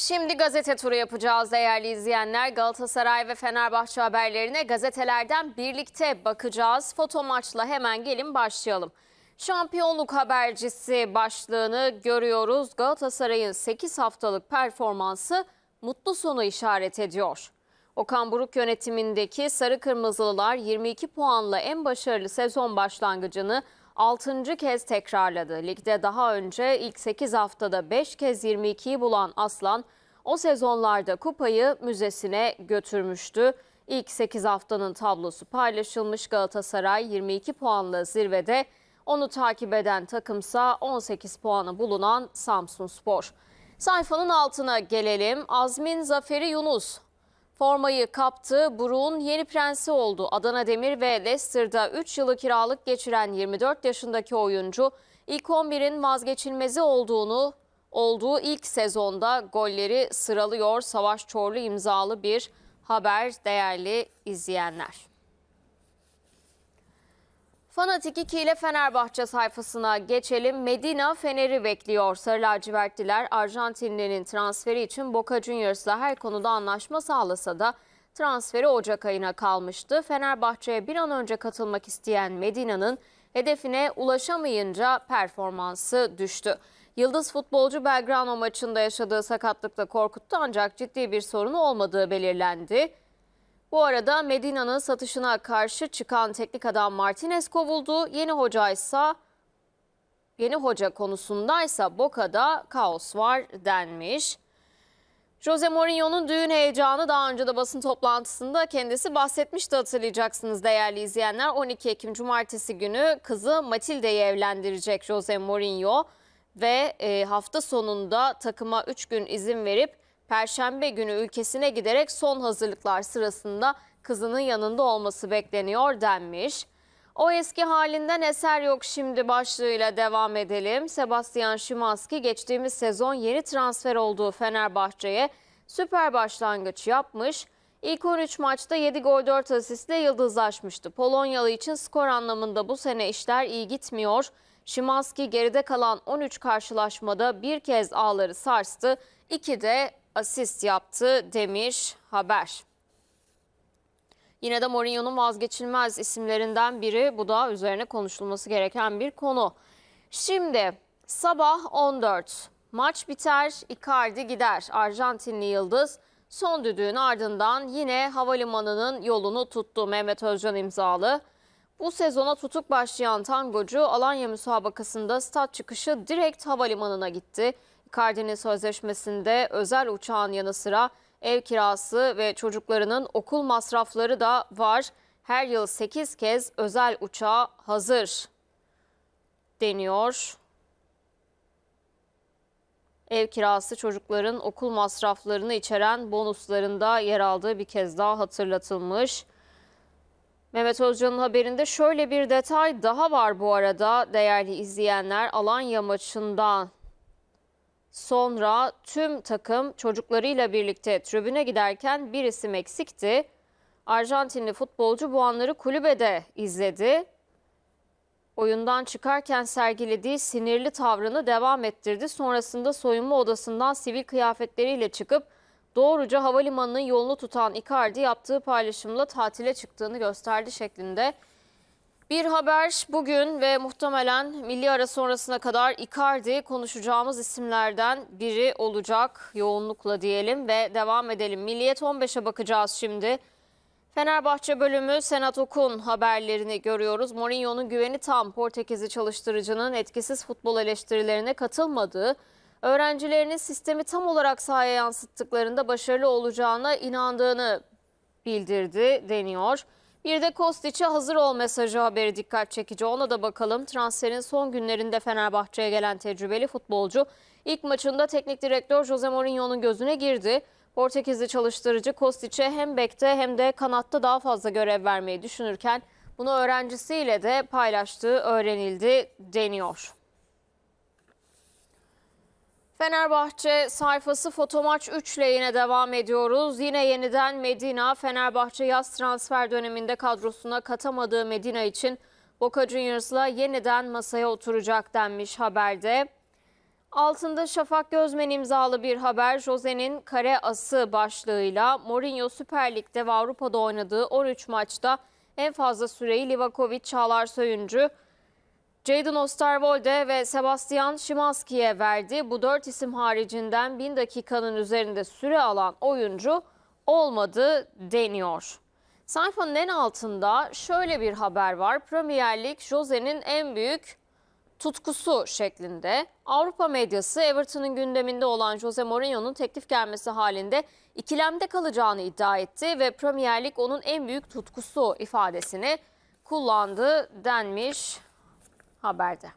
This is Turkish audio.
Şimdi gazete turu yapacağız değerli izleyenler. Galatasaray ve Fenerbahçe haberlerine gazetelerden birlikte bakacağız. Foto maçla hemen gelin başlayalım. Şampiyonluk habercisi başlığını görüyoruz. Galatasaray'ın 8 haftalık performansı mutlu sonu işaret ediyor. Okan Buruk yönetimindeki Sarı Kırmızılılar 22 puanla en başarılı sezon başlangıcını 6. kez tekrarladı. Ligde daha önce ilk 8 haftada 5 kez 22'yi bulan Aslan o sezonlarda kupayı müzesine götürmüştü. İlk 8 haftanın tablosu paylaşılmış Galatasaray 22 puanla zirvede. Onu takip eden takımsa 18 puanı bulunan Samsun Spor. Sayfanın altına gelelim. Azmin Zaferi Yunus Formayı kaptı, Buruk'un yeni prensi oldu. Adana Demir ve Leicester'da 3 yılı kiralık geçiren 24 yaşındaki oyuncu ilk 11'in vazgeçilmezi olduğunu olduğu ilk sezonda golleri sıralıyor. Savaş Çorlu imzalı bir haber değerli izleyenler. Fanatik 2 ile Fenerbahçe sayfasına geçelim. Medina Fener'i bekliyor. Sarı lacivertliler Arjantinli'nin transferi için Boca Juniors'la her konuda anlaşma sağlasa da transferi Ocak ayına kalmıştı. Fenerbahçe'ye bir an önce katılmak isteyen Medina'nın hedefine ulaşamayınca performansı düştü. Yıldız futbolcu Belgrano maçında yaşadığı sakatlıkla korkuttu ancak ciddi bir sorunu olmadığı belirlendi. Bu arada Medina'nın satışına karşı çıkan teknik adam Martinez kovuldu. Yeni hoca ise yeni hoca konusundaysa Boca'da kaos var denmiş. Jose Mourinho'nun düğün heyecanı daha önce de basın toplantısında kendisi bahsetmişti hatırlayacaksınız değerli izleyenler. 12 Ekim Cumartesi günü kızı Matilda'yı evlendirecek Jose Mourinho ve e, hafta sonunda takıma 3 gün izin verip Perşembe günü ülkesine giderek son hazırlıklar sırasında kızının yanında olması bekleniyor denmiş. O eski halinden eser yok şimdi başlığıyla devam edelim. Sebastian Szymanski geçtiğimiz sezon yeni transfer olduğu Fenerbahçe'ye süper başlangıç yapmış. İlk 13 maçta 7 gol 4 asistle yıldızlaşmıştı. Polonyalı için skor anlamında bu sene işler iyi gitmiyor. Şimanski geride kalan 13 karşılaşmada bir kez ağları sarstı, İki de asist yaptı demiş haber. Yine de Mourinho'nun vazgeçilmez isimlerinden biri. Bu da üzerine konuşulması gereken bir konu. Şimdi sabah 14. Maç biter, Icardi gider. Arjantinli Yıldız son düdüğün ardından yine havalimanının yolunu tuttu Mehmet Özcan imzalı. Bu sezona tutuk başlayan tangocu Alanya müsabakasında stat çıkışı direkt havalimanına gitti. Kardin'in sözleşmesinde özel uçağın yanı sıra ev kirası ve çocuklarının okul masrafları da var. Her yıl 8 kez özel uçağa hazır deniyor. Ev kirası çocukların okul masraflarını içeren bonuslarında yer aldığı bir kez daha hatırlatılmış. Mehmet Özcan'ın haberinde şöyle bir detay daha var bu arada değerli izleyenler. Alanya maçından Sonra tüm takım çocuklarıyla birlikte tribüne giderken bir isim eksikti. Arjantinli futbolcu bu anları kulübede izledi. Oyundan çıkarken sergilediği sinirli tavrını devam ettirdi. Sonrasında soyunma odasından sivil kıyafetleriyle çıkıp doğruca havalimanının yolunu tutan Icardi yaptığı paylaşımla tatile çıktığını gösterdi şeklinde bir haber bugün ve muhtemelen milli ara sonrasına kadar Icardi konuşacağımız isimlerden biri olacak yoğunlukla diyelim ve devam edelim. Milliyet 15'e bakacağız şimdi. Fenerbahçe bölümü Senat Okun haberlerini görüyoruz. Mourinho'nun güveni tam Portekizli çalıştırıcının etkisiz futbol eleştirilerine katılmadığı, öğrencilerinin sistemi tam olarak sahaya yansıttıklarında başarılı olacağına inandığını bildirdi deniyor. Bir de Kostiç'e hazır ol mesajı haberi dikkat çekici. Ona da bakalım. Transferin son günlerinde Fenerbahçe'ye gelen tecrübeli futbolcu ilk maçında teknik direktör Jose Mourinho'nun gözüne girdi. Portekizli çalıştırıcı Kostiç'e hem bekte hem de kanatta daha fazla görev vermeyi düşünürken bunu öğrencisiyle de paylaştığı öğrenildi deniyor. Fenerbahçe sayfası fotomaç 3 ile yine devam ediyoruz. Yine yeniden Medina, Fenerbahçe yaz transfer döneminde kadrosuna katamadığı Medina için Boca Juniors'la yeniden masaya oturacak denmiş haberde. Altında Şafak Gözmen imzalı bir haber Jose'nin kare ası başlığıyla Mourinho Süper Lig'de ve Avrupa'da oynadığı 13 maçta en fazla süreyi Livakovic Çağlar Söyüncü, Jadon Osterwolde ve Sebastian Szymanski'ye verdi. Bu dört isim haricinden bin dakikanın üzerinde süre alan oyuncu olmadı deniyor. Sayfanın en altında şöyle bir haber var. Premier Lig Jose'nin en büyük tutkusu şeklinde. Avrupa medyası Everton'ın gündeminde olan Jose Mourinho'nun teklif gelmesi halinde ikilemde kalacağını iddia etti ve Premier Lig onun en büyük tutkusu ifadesini kullandı denmiş خبر ده